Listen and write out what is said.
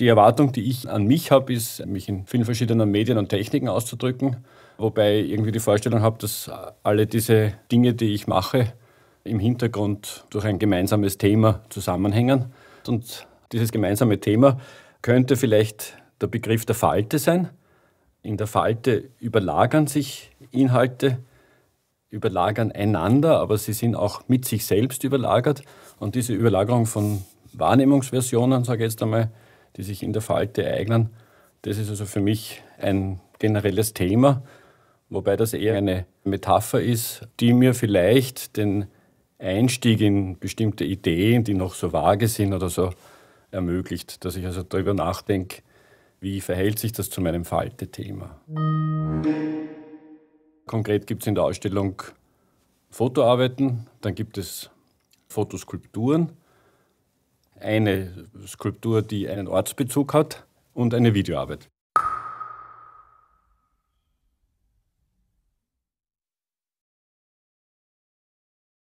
Die Erwartung, die ich an mich habe, ist, mich in vielen verschiedenen Medien und Techniken auszudrücken, wobei ich irgendwie die Vorstellung habe, dass alle diese Dinge, die ich mache, im Hintergrund durch ein gemeinsames Thema zusammenhängen. Und dieses gemeinsame Thema könnte vielleicht der Begriff der Falte sein. In der Falte überlagern sich Inhalte, überlagern einander, aber sie sind auch mit sich selbst überlagert. Und diese Überlagerung von Wahrnehmungsversionen, sage ich jetzt einmal, die sich in der Falte eignen. Das ist also für mich ein generelles Thema, wobei das eher eine Metapher ist, die mir vielleicht den Einstieg in bestimmte Ideen, die noch so vage sind oder so, ermöglicht, dass ich also darüber nachdenke, wie verhält sich das zu meinem Falte-Thema. Konkret gibt es in der Ausstellung Fotoarbeiten, dann gibt es Fotoskulpturen, eine Skulptur, die einen Ortsbezug hat und eine Videoarbeit.